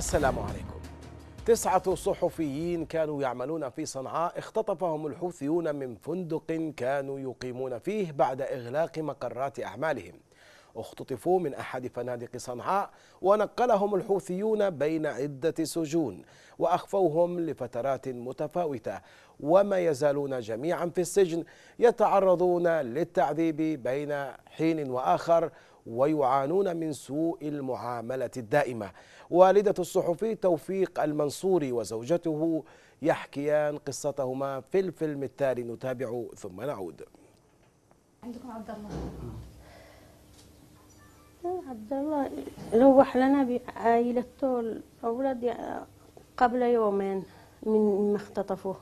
السلام عليكم تسعة صحفيين كانوا يعملون في صنعاء اختطفهم الحوثيون من فندق كانوا يقيمون فيه بعد إغلاق مقرات أعمالهم اختطفوا من أحد فنادق صنعاء ونقلهم الحوثيون بين عدة سجون وأخفوهم لفترات متفاوتة وما يزالون جميعا في السجن يتعرضون للتعذيب بين حين وآخر ويعانون من سوء المعاملة الدائمة والدة الصحفي توفيق المنصوري وزوجته يحكيان قصتهما في الفيلم التالي نتابع ثم نعود عندكم عبد الله عبد الله روح لنا بعائلته الأولاد قبل يومين من ما اختطفوه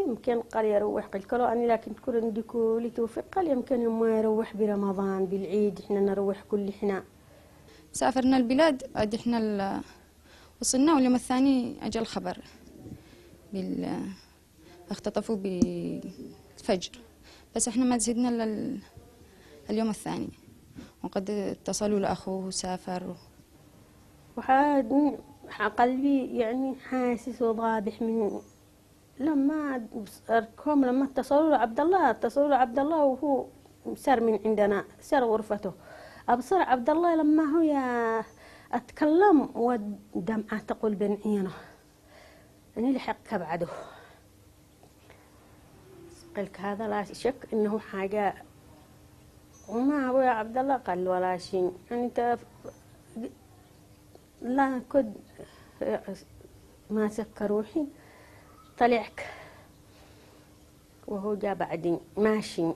يمكن قال يروح قلت له أنا لكن تكون عندي لي توفيق قال يمكن ما يروح برمضان بالعيد إحنا نروح كل إحنا سافرنا البلاد عاد إحنا وصلنا واليوم الثاني أجا الخبر بال اختطفوا بالفجر بس إحنا ما زدنا لل... اليوم الثاني وقد اتصلوا لأخوه وسافر وحاد قلبي يعني حاسس وضابح من لما أذكركم لما اتصلوا لعبد الله اتصلوا لعبد الله وهو سار من عندنا سار غرفته أبصر عبد الله لما هو يا أتكلم والدمعة تقول بين عينه أني لحق بعده قلت هذا لا شك إنه حاجة وما يا عبد الله قال ولا شيء أنت لا كنت ماسك روحي طلعك وهو جاء بعدين ماشي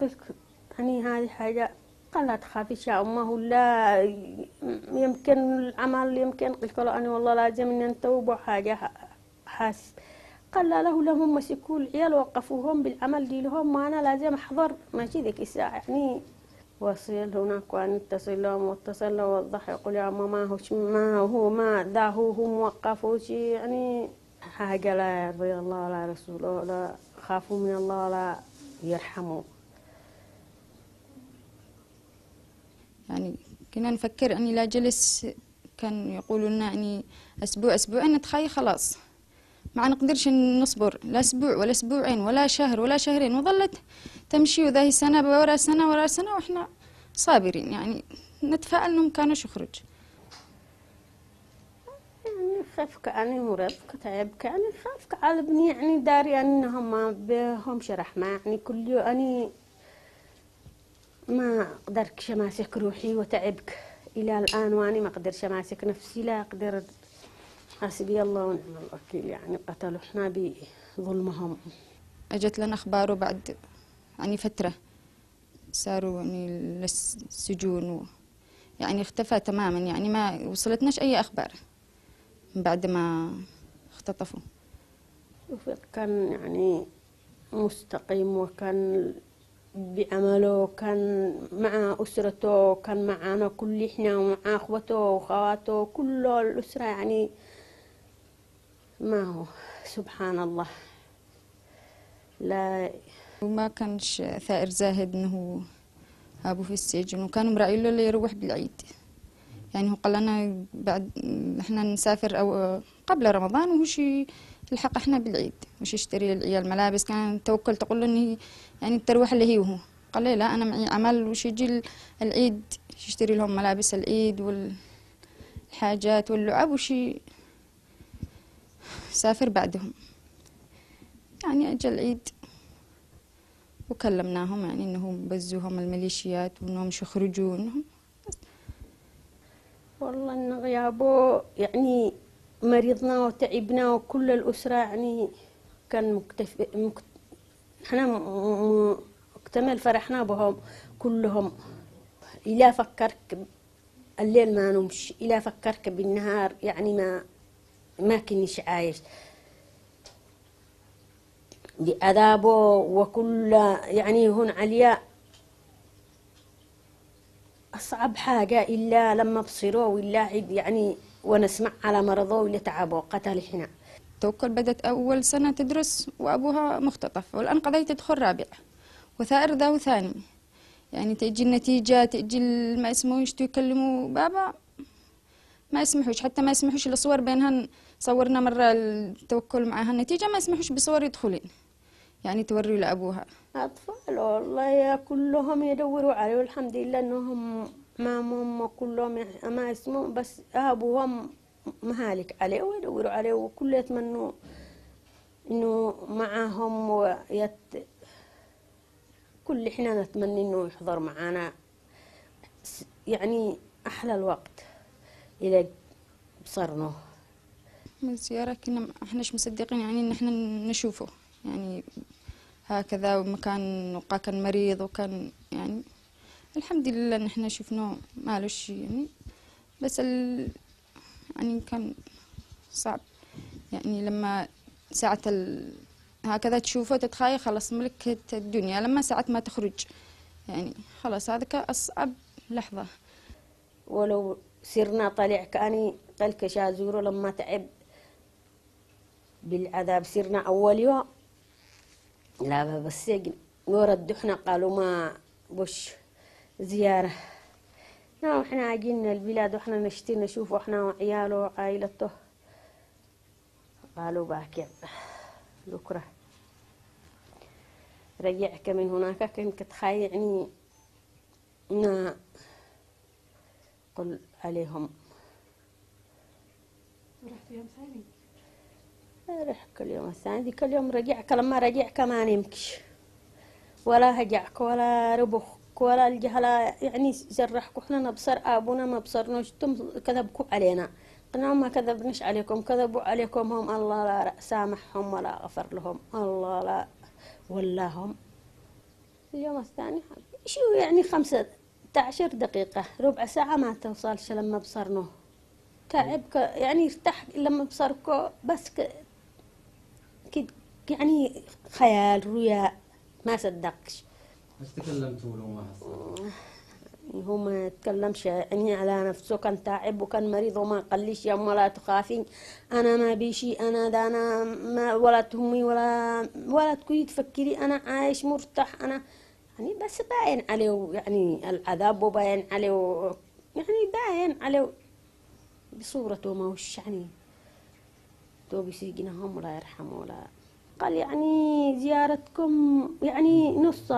بس يعني هذه حاجة قال لا تخافي يا أمه لا يمكن العمل يمكن قلت له أنا والله لازم أن نتوب حاجة حاس قال لا له لهم مسكوا العيال وقفوهم بالعمل دي لهم وأنا لازم أحضر ماشي ذيك الساعة يعني وصل هناك وأن اتصل لهم واتصل له وضح يقول يا ماما هو ما هو ما ذا هو وقفوا شي يعني حاجة لا يرضي الله ولا رسوله ولا خافوا من الله ولا يرحموا يعني كنا نفكر أني لا جلس كان يقولوا لنا أني يعني أسبوع أسبوعين تخي خلاص ما نقدرش نصبر لا أسبوع ولا أسبوعين ولا شهر ولا شهرين وظلت تمشي وذا سنة ورا سنة ورا سنة وإحنا صابرين يعني نتفائل أنهم كانوا يخرجوا خاف كأني مرض كتعب كأني خاف بني يعني داري أنهم ما بهمش رحمة يعني كل يوم أني ما قدرتش ماسك روحي وتعبك إلى الآن وأني ما اقدر ماسك نفسي لا أقدر حسبي الله ونعم الوكيل يعني قتلوا احنا بظلمهم أجت لنا أخباره بعد يعني فترة صاروا يعني للسجون و يعني اختفى تماما يعني ما وصلتناش أي أخبار من بعد ما اختطفوا وفيق كان يعني مستقيم وكان بعمله كان مع أسرته كان معنا كل إحنا ومع أخوته وخواته كل الأسرة يعني ما هو سبحان الله لا وما كانش ثائر زاهد انه ابوه في السجن وكانوا مراعيين له يروح بالعيد يعني هو قال لنا بعد احنا نسافر او قبل رمضان وش الحق احنا بالعيد وش يشتري العيال ملابس كان توكل تقول اني يعني التروح اللي هي وهو قال لي لا انا معي عمل وش يجي العيد يشتري لهم ملابس العيد والحاجات واللعب وش سافر بعدهم يعني اجى العيد وكلمناهم يعني انهم بزوهم الميليشيات وانهم يخرجوا والله إن غيابه يعني مرضنا وتعبنا وكل الأسرة يعني كان مكتف مكت... احنا م... مكتمل فرحنا بهم كلهم إلا فكرك الليل ما نمش إلا فكرك بالنهار يعني ما ما كنيش عايش لأذابه وكل يعني هون عليا أصعب حاجة إلا لما ولا عيب يعني ونسمع على مرضه ولا تعبه قتل هنا توكل بدأت أول سنة تدرس وأبوها مختطف والآن قضية تدخل رابع وثائر ذا وثاني يعني تجي النتيجة تجي ما يسموش يكلموا بابا ما يسمحوش حتى ما يسمحوش الصور بينهن صورنا مرة التوكل معها النتيجة ما يسمحوش بصور يدخلين يعني توري لأبوها أطفال والله كلهم يدوروا عليه والحمد لله أنهم ما هم كلهم ما اسمهم بس أبوهم مهالك عليه ويدوروا عليه وكل يتمنوا إنه معهم ويت كل إحنا نتمنى إنه يحضر معنا يعني أحلى الوقت إلى بصرنا من زيارة كنا احناش مصدقين يعني إن احنا نشوفه يعني هكذا ومكان وقع كان مريض وكان يعني الحمد لله نحنا شفناه ما له شيء يعني بس ال يعني كان صعب يعني لما ساعة ال هكذا تشوفه تتخيل خلاص ملك الدنيا لما ساعة ما تخرج يعني خلاص هذاك أصعب لحظة ولو سرنا طلع كاني طلق شازورو لما تعب بالعذاب سرنا أول يوم لا بس يجن ورد احنا قالوا ما بوش زيارة لا احنا عجينا البلاد واحنا نشتي نشوف احنا وعياله وعائلته قالوا باكر بكرة رجعك من هناك كنت كتخايعني نا قل عليهم رحت يوم ثاني رح كل يوم الثاني ذيك اليوم رجعك لما رجعك ما نمكش ولا هجعك ولا ربخك ولا الجهلة يعني جرحك وحنا نبصر أبونا ما بصرناش تم كذبكوا علينا قلنا ما كذبناش عليكم كذبوا عليكم هم الله لا سامحهم ولا غفر لهم الله لا ولاهم اليوم الثاني شو يعني خمسة عشر دقيقة ربع ساعة ما توصلش لما بصرناه تعبك يعني ارتاح لما بصركو بس يعني خيال رؤيا ما صدقش ايش تكلمتوا له ما حصل؟ هو ما تكلمش يعني على نفسه كان تعب وكان مريض وما قاليش يا ولا تخافي انا ما بيشي انا ده انا ما ولا تهمي ولا ولا تكوني تفكري انا عايش مرتاح انا يعني بس باين عليه يعني العذاب وباين عليه يعني باين عليه بصورته ما وش يعني تو بيسجنهم ولا يرحمه ولا قال يعني زيارتكم يعني نص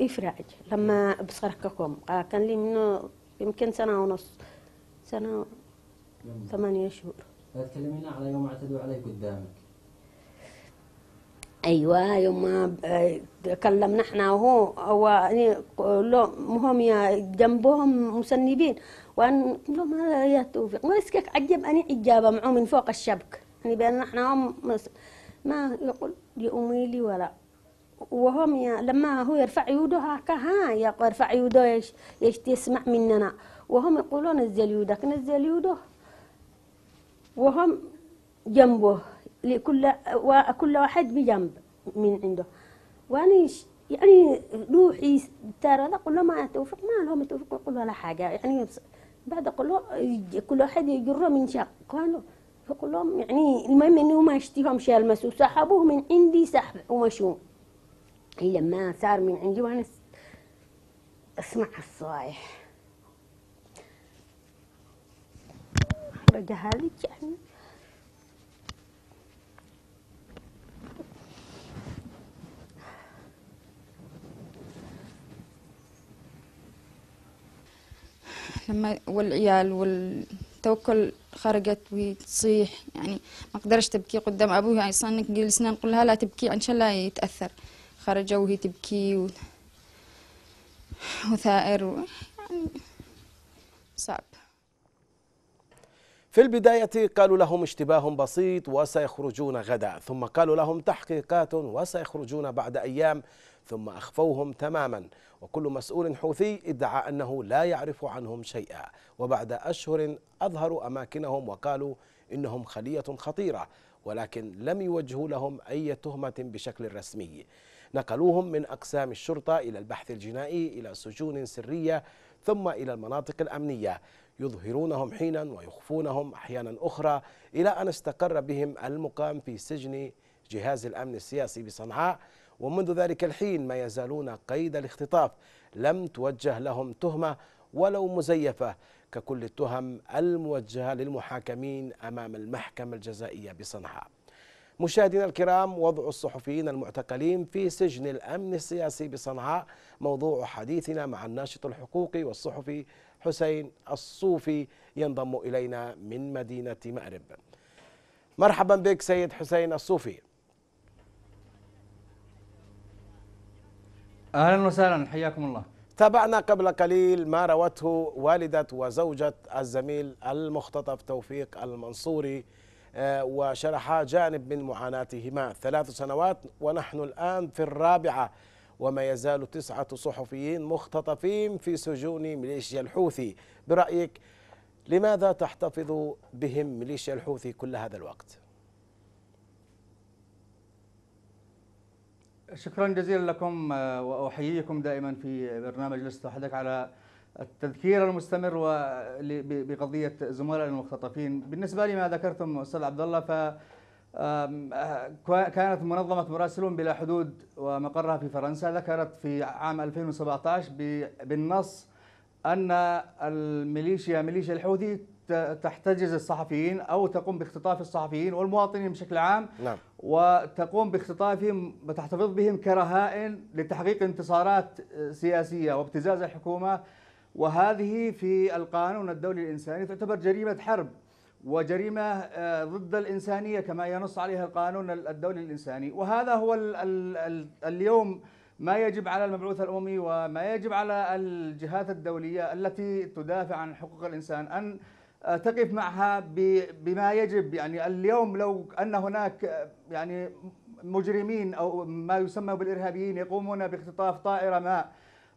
إفراج لما بصرككم آه، كان لي منه يمكن سنة ونص سنة ثمانية شهور تكلمينا على يوم اعتدوا عليك قدامك ايوه يوم ما تكلمنا احنا وهو هو يعني هم يا جنبهم مسنبين وان له ما يا توفيق ما عجب اني اجابه معه من فوق الشبك يعني بان احنا هم ما يقول لأمي لي ولا وهم يا لما هو يرفع يده هكا ها يرفع يده يش... يش تسمع مننا وهم يقولون نزل يدك نزل يده وهم جنبه لكل وكل واحد بجنب من عنده وانا يعني روحي ترى اقول له ما توفق ما لهم توفق اقول ولا حاجه يعني بعد اقول له كل واحد يجره من قالوا فقل لهم يعني المهم انه ما شيء يلمسوا سحبوه من عندي سحب ومشوا لما صار من عندي وانا اسمع الصوايح هذه يعني لما والعيال وال توكل خرجت وتصيح يعني ما قدرش تبكي قدام أبوها يعني صنك جلسنا نقول لها لا تبكي إن شاء الله يتأثر خرجة وهي تبكي و... وثائر و... يعني صعب في البداية قالوا لهم اشتباه بسيط وسيخرجون غدا ثم قالوا لهم تحقيقات وسيخرجون بعد أيام ثم أخفوهم تماما وكل مسؤول حوثي ادعى أنه لا يعرف عنهم شيئا وبعد أشهر أظهروا أماكنهم وقالوا إنهم خلية خطيرة ولكن لم يوجهوا لهم أي تهمة بشكل رسمي نقلوهم من أقسام الشرطة إلى البحث الجنائي إلى سجون سرية ثم إلى المناطق الأمنية يظهرونهم حينا ويخفونهم أحيانا أخرى إلى أن استقر بهم المقام في سجن جهاز الأمن السياسي بصنعاء ومنذ ذلك الحين ما يزالون قيد الاختطاف لم توجه لهم تهمة ولو مزيفة ككل التهم الموجهة للمحاكمين أمام المحكمة الجزائية بصنعاء مشاهدينا الكرام وضع الصحفيين المعتقلين في سجن الأمن السياسي بصنعاء موضوع حديثنا مع الناشط الحقوقي والصحفي حسين الصوفي ينضم إلينا من مدينة مأرب مرحبا بك سيد حسين الصوفي اهلا وسهلا حياكم الله تابعنا قبل قليل ما روته والدة وزوجة الزميل المختطف توفيق المنصوري آه، وشرحا جانب من معاناتهما ثلاث سنوات ونحن الآن في الرابعة وما يزال تسعة صحفيين مختطفين في سجون ميليشيا الحوثي برأيك لماذا تحتفظ بهم ميليشيا الحوثي كل هذا الوقت؟ شكرا جزيلا لكم آه، واحييكم دائما في برنامج لست وحدك على التذكير المستمر بقضيه زملاء المختطفين، بالنسبه لما ذكرتم استاذ عبد الله ف آه، كانت منظمة مراسلون بلا حدود ومقرها في فرنسا ذكرت في عام 2017 بالنص أن الميليشيا ميليشيا الحوثي تحتجز الصحفيين أو تقوم باختطاف الصحفيين والمواطنين بشكل عام نعم. وتقوم باختطافهم وتحتفظ بهم كرهائن لتحقيق انتصارات آه، سياسية وابتزاز الحكومة وهذه في القانون الدولي الإنساني تعتبر جريمة حرب وجريمة آه، ضد الإنسانية كما ينص عليها القانون الدولي الإنساني وهذا هو الـ الـ اليوم ما يجب على المبعوث الأممي وما يجب على الجهات الدولية التي تدافع عن حقوق الإنسان أن تقف معها بما يجب يعني اليوم لو ان هناك يعني مجرمين او ما يسمى بالارهابيين يقومون باختطاف طائره ما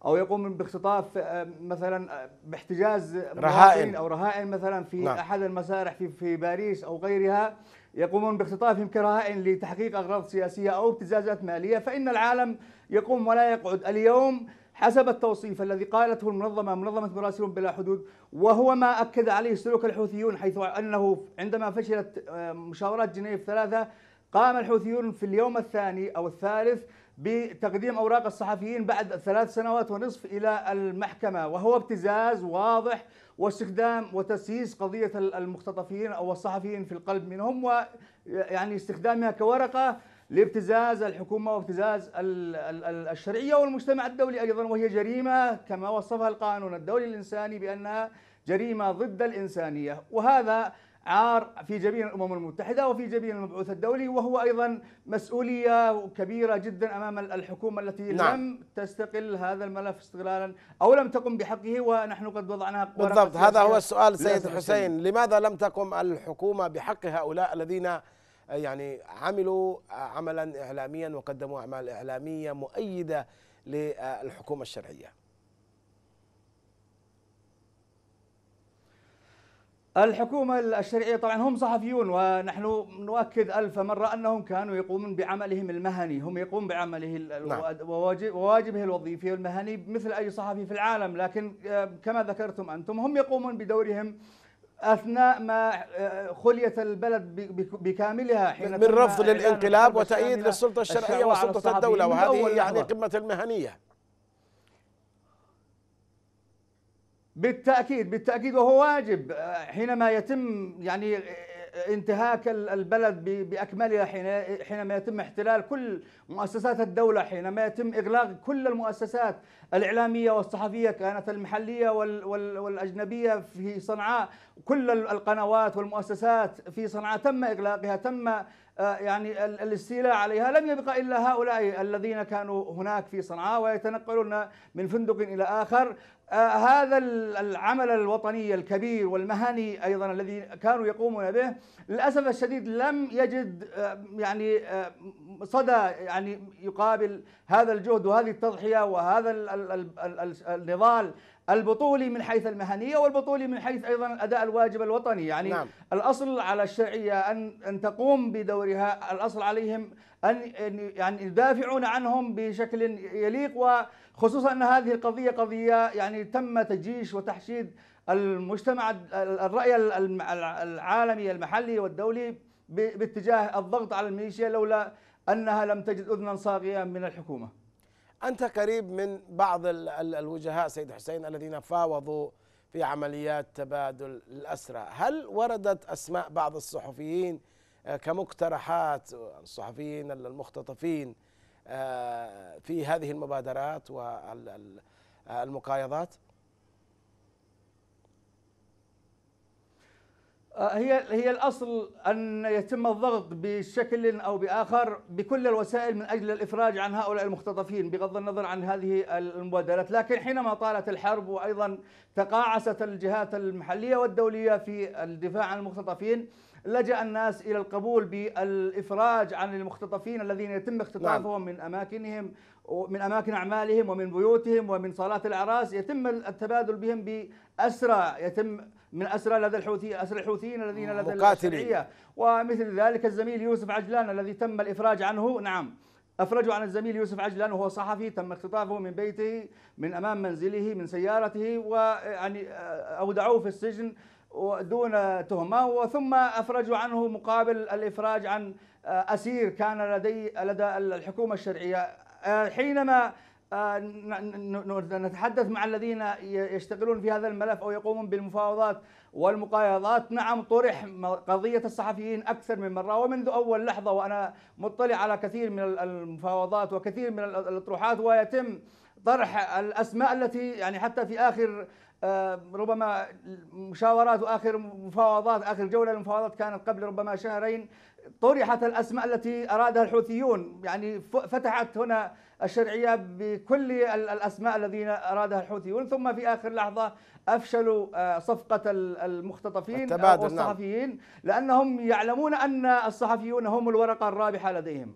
او يقوم باختطاف آه، مثلا آه، باحتجاز رهائن او رهائن مثلا في نعم. احد المسارح في في باريس او غيرها يقومون باختطافهم كرهائن لتحقيق اغراض سياسيه او ابتزازات ماليه فان العالم يقوم ولا يقعد اليوم حسب التوصيف الذي قالته المنظمة منظمة مراسلون بلا حدود وهو ما أكد عليه سلوك الحوثيون حيث أنه عندما فشلت آه، مشاورات جنيف ثلاثة قام الحوثيون في اليوم الثاني أو الثالث بتقديم أوراق الصحفيين بعد ثلاث سنوات ونصف إلى المحكمة وهو ابتزاز واضح واستخدام وتسييس قضية المختطفين أو الصحفيين في القلب منهم ويعني استخدامها كورقة لابتزاز الحكومة وابتزاز الشرعية والمجتمع الدولي أيضا وهي جريمة كما وصفها القانون الدولي الإنساني بأنها جريمة ضد الإنسانية وهذا عار في جبين الامم المتحده وفي جبين المبعوث الدولي وهو ايضا مسؤوليه كبيره جدا امام الحكومه التي نعم. لم تستقل هذا الملف استغلالا او لم تقم بحقه ونحن قد وضعنا بالضبط هذا هو السؤال سيد حسين لماذا لم تقم الحكومه بحق هؤلاء الذين يعني عملوا عملا إعلاميا وقدموا أعمال إعلامية مؤيدة للحكومة الشرعية الحكومة الشرعية طبعا هم صحفيون ونحن نؤكد ألف مرة أنهم كانوا يقومون بعملهم المهني هم يقومون بعمله نعم. وواجبه الوظيفي والمهني مثل أي صحفي في العالم لكن آه، كما ذكرتم أنتم هم يقومون بدورهم اثناء ما آه، خليت البلد بكاملها حين من رفض للانقلاب وتأييد للسلطه الشرعيه وسلطه الدوله وهذه يعني قمه المهنيه بالتاكيد بالتاكيد وهو واجب آه، حينما يتم يعني انتهاك البلد باكملها حين حينما يتم احتلال كل مؤسسات الدوله حينما يتم اغلاق كل المؤسسات الاعلاميه والصحفيه كانت المحليه والاجنبيه في صنعاء كل القنوات والمؤسسات في صنعاء تم اغلاقها تم آه، يعني الاستيلاء عليها لم يبقى الا هؤلاء الذين كانوا هناك في صنعاء ويتنقلون من فندق الى اخر آه، هذا العمل الوطني الكبير والمهني ايضا الذي كانوا يقومون به للاسف الشديد لم يجد آه، يعني آه، صدى يعني يقابل هذا الجهد وهذه التضحيه وهذا النضال البطولي من حيث المهنيه والبطولي من حيث ايضا اداء الواجب الوطني يعني نعم. الاصل على الشرعيه ان ان تقوم بدورها الاصل عليهم ان يعني يدافعون عنهم بشكل يليق وخصوصا ان هذه القضيه قضيه يعني تم تجيش وتحشيد المجتمع الراي العالمي المحلي والدولي باتجاه الضغط على الميليشيا لولا انها لم تجد اذنا صاغيه من الحكومه. انت قريب من بعض الوجهاء سيد حسين الذين فاوضوا في عمليات تبادل الاسرى، هل وردت اسماء بعض الصحفيين آه، كمقترحات الصحفيين المختطفين آه، في هذه المبادرات والمقايضات؟ آه، هي هي الاصل ان يتم الضغط بشكل او باخر بكل الوسائل من اجل الافراج عن هؤلاء المختطفين بغض النظر عن هذه المبادرات، لكن حينما طالت الحرب وايضا تقاعست الجهات المحليه والدوليه في الدفاع عن المختطفين لجأ الناس إلى القبول بالإفراج عن المختطفين الذين يتم اختطافهم نعم. من أماكنهم من أماكن أعمالهم ومن بيوتهم ومن صالات الأعراس يتم التبادل بهم بأسرى يتم من أسرى لدى الحوثي أسرى الحوثيين الذين آه، لدى الشرعية ومثل ذلك الزميل يوسف عجلان الذي تم الإفراج عنه نعم أفرجوا عن الزميل يوسف عجلان وهو صحفي تم اختطافه من بيته من أمام منزله من سيارته ويعني آه، أودعوه في السجن دون تهمة وثم أفرجوا عنه مقابل الإفراج عن آه، أسير كان لدي لدى الحكومة الشرعية آه، حينما آه، نتحدث مع الذين يشتغلون في هذا الملف أو يقومون بالمفاوضات والمقايضات نعم طرح قضية الصحفيين أكثر من مرة ومنذ أول لحظة وأنا مطلع على كثير من المفاوضات وكثير من الأطروحات ويتم طرح الاسماء التي يعني حتى في اخر آه، ربما مشاورات واخر مفاوضات اخر جوله المفاوضات كانت قبل ربما شهرين طرحت الاسماء التي ارادها الحوثيون يعني فتحت هنا الشرعيه بكل الاسماء الذين ارادها الحوثيون ثم في اخر لحظه افشلوا آه، صفقه المختطفين والصحفيين نعم. لانهم يعلمون ان الصحفيون هم الورقه الرابحه لديهم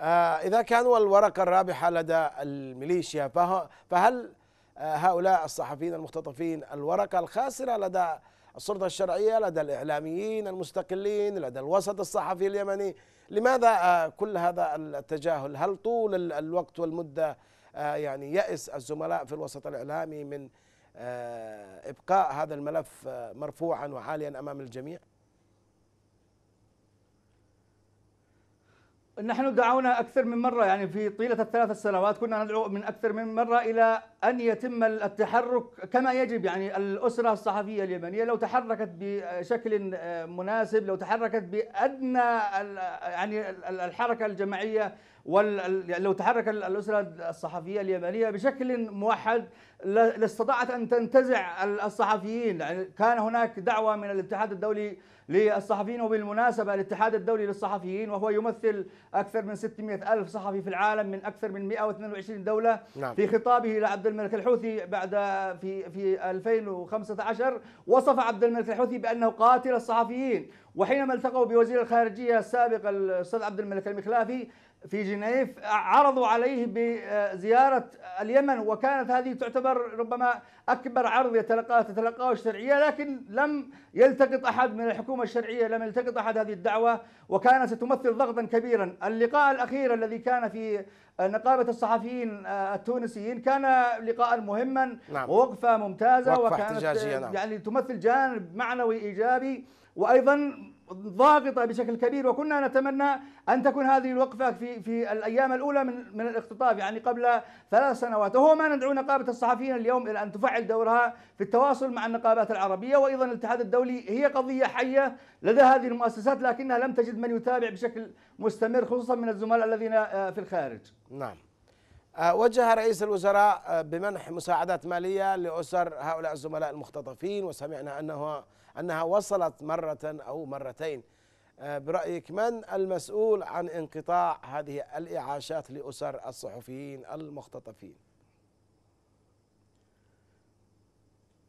آه، إذا كانوا الورقة الرابحة لدى الميليشيا فهل آه، هؤلاء الصحفيين المختطفين الورقة الخاسرة لدى السلطة الشرعية لدى الإعلاميين المستقلين لدى الوسط الصحفي اليمني لماذا آه، كل هذا التجاهل هل طول الوقت والمدة يعني يأس الزملاء في الوسط الإعلامي من إبقاء هذا الملف مرفوعا وعاليا أمام الجميع؟ نحن دعونا أكثر من مرة يعني في طيلة الثلاث السنوات كنا ندعو من أكثر من مرة إلى أن يتم التحرك كما يجب يعني الأسرة الصحفية اليمنية لو تحركت بشكل مناسب لو تحركت بأدنى يعني الحركة الجماعية وال... يعني لو تحرك الأسرة الصحفية اليمنية بشكل موحد لاستطاعت أن تنتزع الصحفيين يعني كان هناك دعوة من الاتحاد الدولي للصحفيين وبالمناسبة الاتحاد الدولي للصحفيين وهو يمثل أكثر من 600 ألف صحفي في العالم من أكثر من 122 دولة نعم. في خطابه لعبد الملك الحوثي بعد في في 2015 وصف عبد الملك الحوثي بأنه قاتل الصحفيين وحينما التقوا بوزير الخارجية السابق الأستاذ عبد الملك المخلافي في جنيف عرضوا عليه بزيارة اليمن وكانت هذه تعتبر ربما أكبر عرض يتلقاه تتلقاه الشرعية لكن لم يلتقط أحد من الحكومة الشرعية لم يلتقط أحد هذه الدعوة وكانت ستمثل ضغطا كبيرا اللقاء الأخير الذي كان في نقابة الصحفيين التونسيين كان لقاء مهما نعم. ووقفة ممتازة وقفة وكانت نعم. يعني تمثل جانب معنوي إيجابي وأيضا ضاغطه بشكل كبير وكنا نتمنى ان تكون هذه الوقفه في في الايام الاولى من من الاختطاف يعني قبل ثلاث سنوات وهو ما ندعو نقابه الصحفيين اليوم الى ان تفعل دورها في التواصل مع النقابات العربيه وايضا الاتحاد الدولي هي قضيه حيه لدى هذه المؤسسات لكنها لم تجد من يتابع بشكل مستمر خصوصا من الزملاء الذين آه، في الخارج. نعم. آه، وجه رئيس الوزراء آه، بمنح مساعدات ماليه لاسر هؤلاء الزملاء المختطفين وسمعنا انه أنها وصلت مرة أو مرتين آه، برأيك من المسؤول عن انقطاع هذه الإعاشات لأسر الصحفيين المختطفين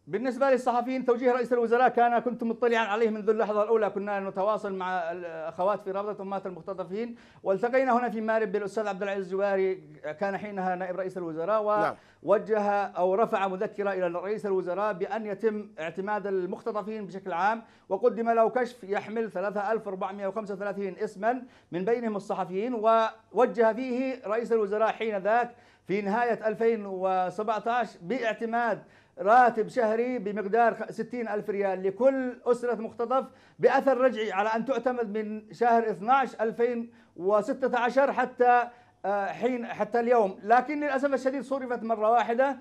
بالنسبة للصحفيين توجيه رئيس الوزراء كان كنت مطلعا عليه منذ اللحظة الأولى كنا نتواصل مع الأخوات في رابطة أمهات المختطفين والتقينا هنا في مارب بالأستاذ عبد العزيز الجواري كان حينها نائب رئيس الوزراء نعم. ووجه أو رفع مذكرة إلى رئيس الوزراء بأن يتم اعتماد المختطفين بشكل عام وقدم له كشف يحمل 3435 اسما من بينهم الصحفيين ووجه فيه رئيس الوزراء حين ذاك في نهاية 2017 باعتماد راتب شهري بمقدار 60 ألف ريال لكل أسرة مختطف بأثر رجعي على أن تعتمد من شهر 12 2016 حتى آه، حين حتى اليوم لكن للأسف الشديد صرفت مرة واحدة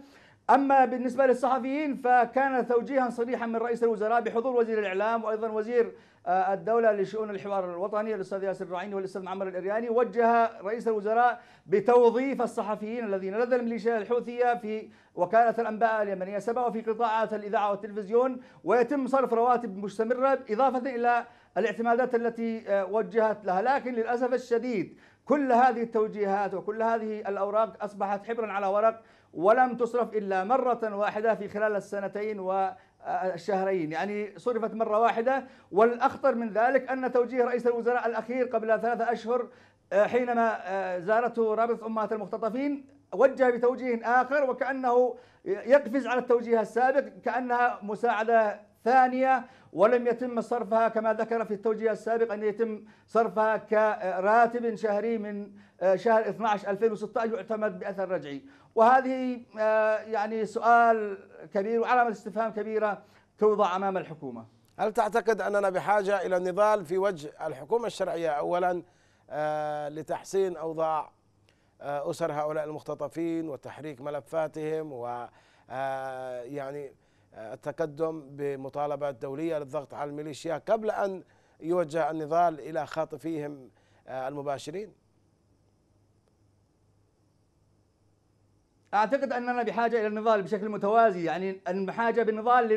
أما بالنسبة للصحفيين فكان توجيها صريحا من رئيس الوزراء بحضور وزير الإعلام وأيضا وزير آه، الدولة لشؤون الحوار الوطني الأستاذ ياسر الرعيني والأستاذ معمر الإرياني وجه رئيس الوزراء بتوظيف الصحفيين الذين لدى الميليشيا الحوثية في وكالة الأنباء اليمنية سبا وفي قطاعات الإذاعة والتلفزيون ويتم صرف رواتب مستمرة إضافة إلى الاعتمادات التي آه، وجهت لها لكن للأسف الشديد كل هذه التوجيهات وكل هذه الأوراق أصبحت حبرا على ورق ولم تصرف إلا مرة واحدة في خلال السنتين و الشهرين يعني صرفت مرة واحدة والأخطر من ذلك أن توجيه رئيس الوزراء الأخير قبل ثلاثة أشهر آه، حينما آه، زارته رابطة أمهات المختطفين وجه بتوجيه آخر وكأنه يقفز على التوجيه السابق كأنها مساعدة ثانية ولم يتم صرفها كما ذكر في التوجيه السابق أن يتم صرفها كراتب شهري من آه، شهر 12 2016 يعتمد بأثر رجعي وهذه آه، يعني سؤال كبير وعلامة استفهام كبيرة توضع أمام الحكومة هل تعتقد أننا بحاجة إلى نضال في وجه الحكومة الشرعية أولا آه، لتحسين أوضاع آه، أسر هؤلاء المختطفين وتحريك ملفاتهم و يعني التقدم بمطالبات دولية للضغط على الميليشيا قبل أن يوجه النضال إلى خاطفيهم المباشرين اعتقد اننا بحاجه الى النضال بشكل متوازي يعني بحاجه بالنضال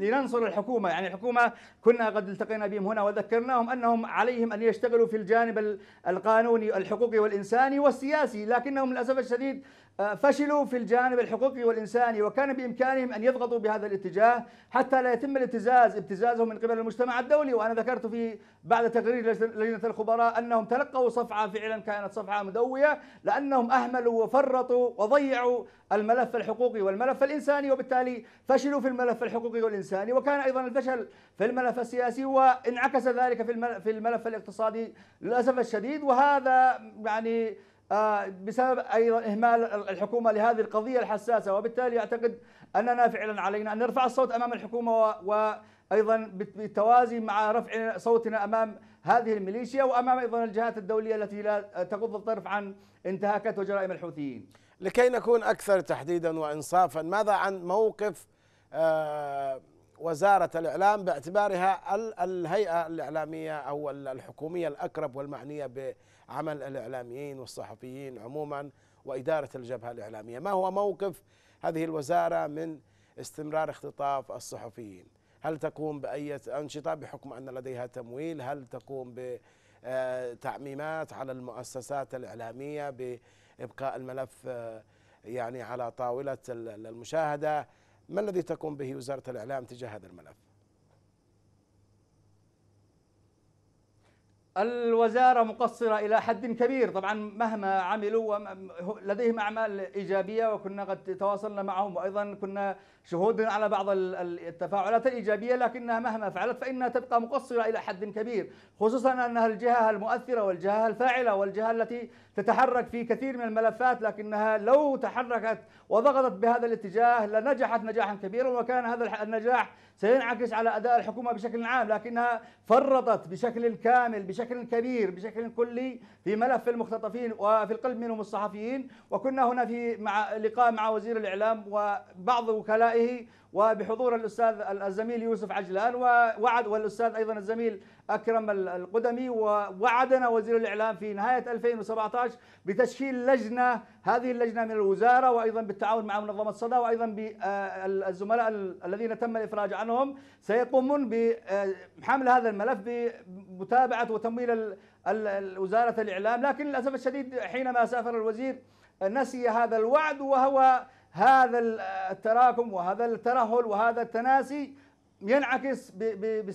لننصر الحكومه يعني الحكومه كنا قد التقينا بهم هنا وذكرناهم انهم عليهم ان يشتغلوا في الجانب القانوني الحقوقي والانساني والسياسي لكنهم للاسف الشديد آه، فشلوا في الجانب الحقوقي والإنساني وكان بإمكانهم أن يضغطوا بهذا الاتجاه حتى لا يتم الابتزاز ابتزازهم من قبل المجتمع الدولي وأنا ذكرت في بعد تقرير لجنة الخبراء أنهم تلقوا صفعة فعلا كانت صفعة مدوية لأنهم أهملوا وفرطوا وضيعوا الملف الحقوقي والملف الإنساني وبالتالي فشلوا في الملف الحقوقي والإنساني وكان أيضا الفشل في الملف السياسي وانعكس ذلك في الملف الاقتصادي للأسف الشديد وهذا يعني آه، بسبب ايضا اهمال الحكومه لهذه القضيه الحساسه وبالتالي اعتقد اننا فعلا علينا ان نرفع الصوت امام الحكومه وايضا بالتوازي مع رفع صوتنا امام هذه الميليشيا وامام ايضا الجهات الدوليه التي لا تغض الطرف عن انتهاكات وجرائم الحوثيين. لكي نكون اكثر تحديدا وانصافا، ماذا عن موقف آه وزارة الإعلام باعتبارها الهيئة الإعلامية أو الحكومية الأقرب والمعنية بعمل الإعلاميين والصحفيين عموما وإدارة الجبهة الإعلامية ما هو موقف هذه الوزارة من استمرار اختطاف الصحفيين هل تقوم بأي أنشطة بحكم أن لديها تمويل هل تقوم بتعميمات آه، على المؤسسات الإعلامية بإبقاء الملف آه، يعني على طاولة المشاهدة ما الذي تقوم به وزارة الإعلام تجاه هذا الملف؟ الوزارة مقصرة إلى حد كبير طبعا مهما عملوا لديهم أعمال إيجابية وكنا قد تواصلنا معهم وأيضا كنا شهود على بعض التفاعلات الإيجابية لكنها مهما فعلت فإنها تبقى مقصرة إلى حد كبير خصوصا أنها الجهة المؤثرة والجهة الفاعلة والجهة التي تتحرك في كثير من الملفات لكنها لو تحركت وضغطت بهذا الاتجاه لنجحت نجاحا كبيرا وكان هذا النجاح سينعكس على اداء الحكومه بشكل عام لكنها فرطت بشكل كامل بشكل كبير بشكل كلي في ملف المختطفين وفي القلب منهم الصحفيين وكنا هنا في مع لقاء مع وزير الاعلام وبعض وكلائه وبحضور الاستاذ الزميل يوسف عجلان ووعد والاستاذ ايضا الزميل اكرم القدمي ووعدنا وزير الاعلام في نهايه 2017 بتشكيل لجنه هذه اللجنه من الوزاره وايضا بالتعاون مع منظمه صدى وايضا بالزملاء الذين تم الافراج عنهم سيقومون بحمل آه، هذا الملف بمتابعه وتمويل وزاره الاعلام لكن للاسف الشديد حينما سافر الوزير نسي هذا الوعد وهو هذا التراكم وهذا الترهل وهذا التناسي ينعكس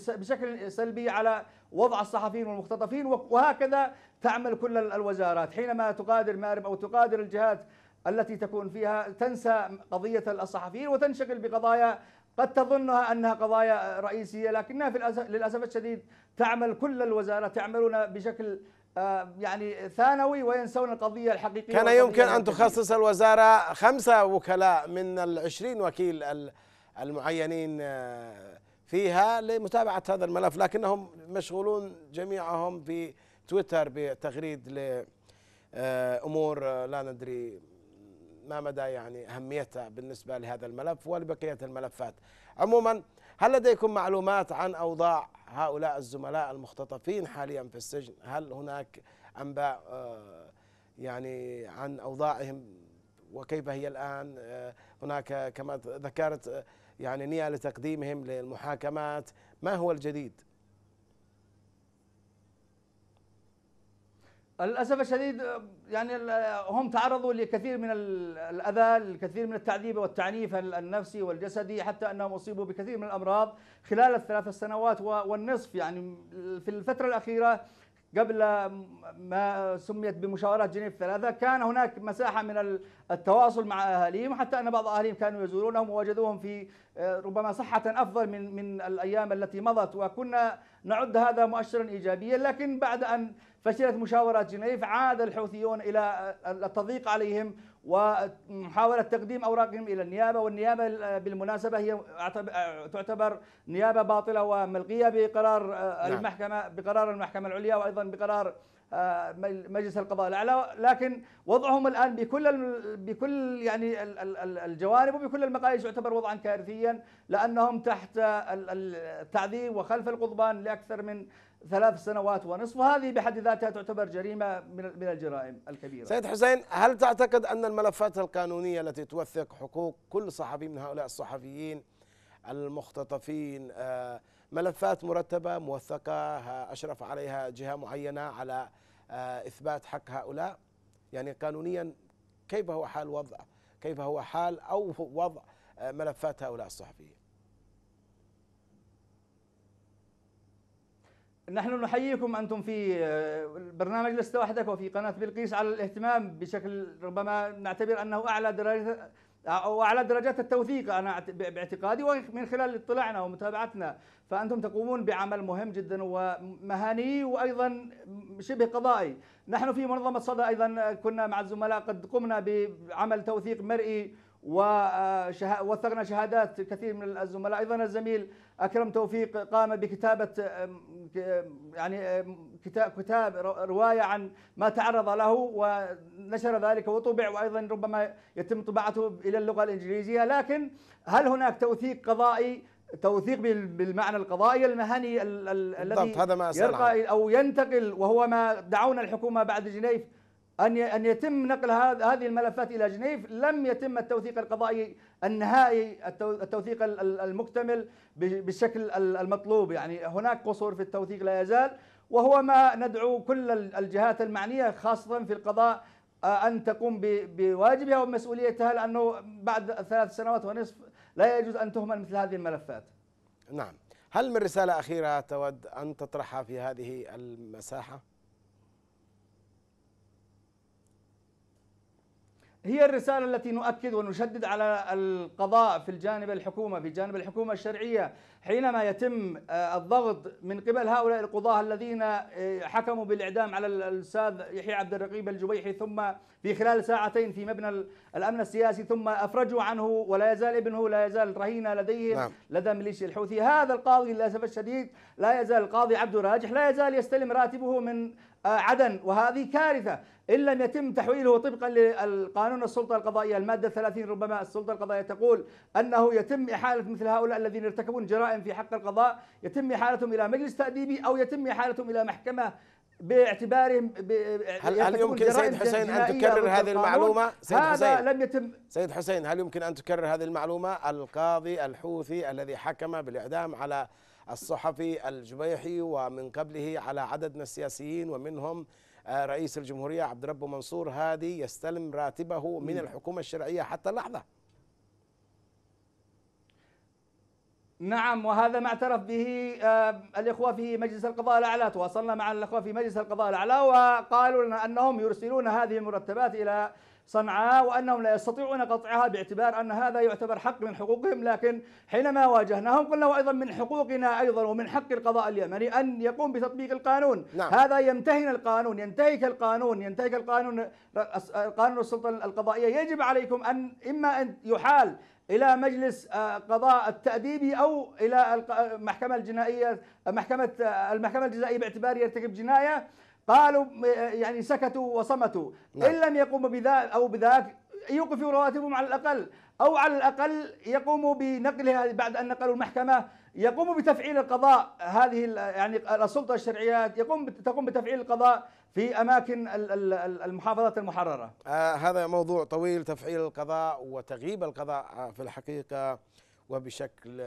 بشكل سلبي على وضع الصحفيين والمختطفين وهكذا تعمل كل الوزارات حينما تغادر مأرب أو تغادر الجهات التي تكون فيها تنسى قضية الصحفيين وتنشغل بقضايا قد تظنها أنها قضايا رئيسية لكنها في للأسف الشديد تعمل كل الوزارات يعملون بشكل آه، يعني ثانوي وينسون القضية الحقيقية كان يمكن أن تخصص الوزارة خمسة وكلاء من العشرين وكيل المعينين آه، فيها لمتابعة هذا الملف لكنهم مشغولون جميعهم في تويتر بتغريد لأمور آه، لا ندري ما مدى يعني أهميتها بالنسبة لهذا الملف ولبقية الملفات عموما هل لديكم معلومات عن أوضاع هؤلاء الزملاء المختطفين حاليا في السجن هل هناك أنباء آه، يعني عن أوضاعهم وكيف هي الآن آه، هناك كما ذكرت آه، يعني نية لتقديمهم للمحاكمات ما هو الجديد للاسف الشديد يعني هم تعرضوا لكثير من الاذى، الكثير من التعذيب والتعنيف النفسي والجسدي حتى انهم اصيبوا بكثير من الامراض خلال الثلاث سنوات والنصف يعني في الفتره الاخيره قبل ما سميت بمشاورات جنيف ثلاثة كان هناك مساحة من التواصل مع أهاليهم حتى أن بعض أهاليهم كانوا يزورونهم ووجدوهم في آه، ربما صحة أفضل من من الأيام التي مضت وكنا نعد هذا مؤشرا إيجابيا لكن بعد أن فشلت مشاورات جنيف عاد الحوثيون إلى آه، التضييق عليهم ومحاولة تقديم أوراقهم إلى النيابة والنيابة آه، بالمناسبة هي آه، تعتبر نيابة باطلة وملغية بقرار نعم. المحكمة بقرار المحكمة العليا وأيضا بقرار مجلس القضاء الاعلى لكن وضعهم الان بكل بكل يعني الجوانب وبكل المقاييس يعتبر وضعا كارثيا لانهم تحت التعذيب وخلف القضبان لاكثر من ثلاث سنوات ونصف هذه بحد ذاتها تعتبر جريمة من الجرائم الكبيرة سيد حسين هل تعتقد أن الملفات القانونية التي توثق حقوق كل صحفي من هؤلاء الصحفيين المختطفين آه، ملفات مرتبة موثقة أشرف عليها جهة معينة على آه، إثبات حق هؤلاء يعني قانونيا كيف هو حال وضع كيف هو حال أو وضع آه، ملفات هؤلاء الصحفيين نحن نحييكم انتم في آه، برنامج لست وحدك وفي قناه بلقيس على الاهتمام بشكل ربما نعتبر انه اعلى درجه او اعلى درجات التوثيق انا باعتقادي ومن خلال اطلاعنا ومتابعتنا فانتم تقومون بعمل مهم جدا ومهني وايضا شبه قضائي نحن في منظمه صدى ايضا كنا مع الزملاء قد قمنا بعمل توثيق مرئي ووثقنا شهادات كثير من الزملاء ايضا الزميل اكرم توفيق قام بكتابه يعني كتاب كتاب روايه عن ما تعرض له ونشر ذلك وطبع وايضا ربما يتم طباعته الى اللغه الانجليزيه لكن هل هناك توثيق قضائي توثيق بالمعنى القضائي المهني الذي هذا ما يرقى او ينتقل وهو ما دعونا الحكومه بعد جنيف أن أن يتم نقل هذه الملفات إلى جنيف لم يتم التوثيق القضائي النهائي التوثيق المكتمل بالشكل المطلوب يعني هناك قصور في التوثيق لا يزال وهو ما ندعو كل الجهات المعنية خاصة في القضاء آه، أن تقوم بواجبها ومسؤوليتها لأنه بعد ثلاث سنوات ونصف لا يجوز أن تهمل مثل هذه الملفات نعم هل من رسالة أخيرة تود أن تطرحها في هذه المساحة؟ هي الرسالة التي نؤكد ونشدد على القضاء في الجانب الحكومة في جانب الحكومة الشرعية حينما يتم آه، الضغط من قبل هؤلاء القضاة الذين آه، حكموا بالإعدام على الأستاذ يحيى عبد الرقيب الجبيحي ثم في خلال ساعتين في مبنى الأمن السياسي ثم أفرجوا عنه ولا يزال ابنه لا يزال رهينة لديهم نعم. لدى ميليشيا الحوثي هذا القاضي للأسف الشديد لا يزال القاضي عبد الراجح لا يزال يستلم راتبه من آه، عدن وهذه كارثة إن لم يتم تحويله طبقا للقانون السلطة القضائية المادة 30 ربما السلطة القضائية تقول أنه يتم إحالة مثل هؤلاء الذين يرتكبون جرائم في حق القضاء يتم إحالتهم إلى مجلس تأديبي أو يتم إحالتهم إلى محكمة باعتبارهم هل, هل يمكن سيد حسين أن تكرر هذه المعلومة؟ سيد هذا حسين لم يتم سيد حسين هل يمكن أن تكرر هذه المعلومة؟ القاضي الحوثي الذي حكم بالإعدام على الصحفي الجبيحي ومن قبله على عدد من السياسيين ومنهم آه، رئيس الجمهورية عبد ربه منصور هادي يستلم راتبه من الحكومة الشرعية حتى اللحظة نعم وهذا ما اعترف به آه، الإخوة في مجلس القضاء الأعلى تواصلنا مع الإخوة في مجلس القضاء الأعلى وقالوا لنا أنهم يرسلون هذه المرتبات إلى صنعاء وأنهم لا يستطيعون قطعها باعتبار أن هذا يعتبر حق من حقوقهم لكن حينما واجهناهم قلنا وأيضا من حقوقنا أيضا ومن حق القضاء اليمني أن يقوم بتطبيق القانون نعم. هذا يمتهن القانون ينتهك القانون ينتهك القانون قانون السلطة القضائية يجب عليكم أن إما أن يحال الى مجلس آه، قضاء التاديبي او الى المحكمه الجنائيه محكمه آه، المحكمه الجزائيه باعتبار يرتكب جنايه قالوا يعني سكتوا وصمتوا نعم. إن لم يقوموا بذا أو بذاك يوقفوا رواتبهم على الأقل أو على الأقل يقوموا بنقلها بعد أن نقلوا المحكمة يقوموا بتفعيل القضاء هذه يعني السلطة الشرعية يقوم تقوم بتفعيل القضاء في أماكن المحافظات المحررة آه هذا موضوع طويل تفعيل القضاء وتغييب القضاء في الحقيقة وبشكل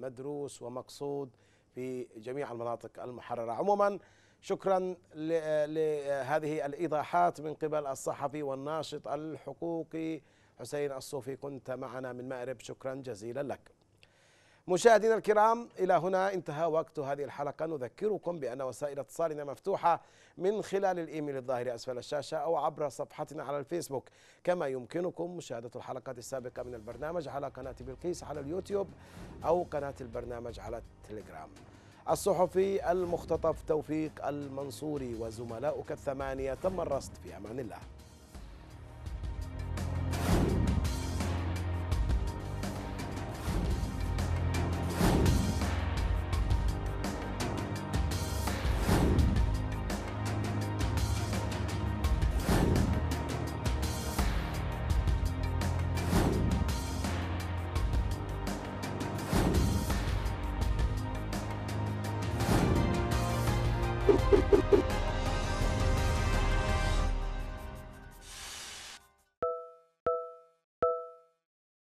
مدروس ومقصود في جميع المناطق المحررة عموما شكرا لهذه الايضاحات من قبل الصحفي والناشط الحقوقي حسين الصوفي كنت معنا من مأرب شكرا جزيلا لك مشاهدينا الكرام إلى هنا انتهى وقت هذه الحلقة نذكركم بأن وسائل اتصالنا مفتوحة من خلال الإيميل الظاهر أسفل الشاشة أو عبر صفحتنا على الفيسبوك كما يمكنكم مشاهدة الحلقات السابقة من البرنامج على قناة بلقيس على اليوتيوب أو قناة البرنامج على التليجرام الصحفي المختطف توفيق المنصوري وزملاؤك الثمانية تم الرصد في أمان الله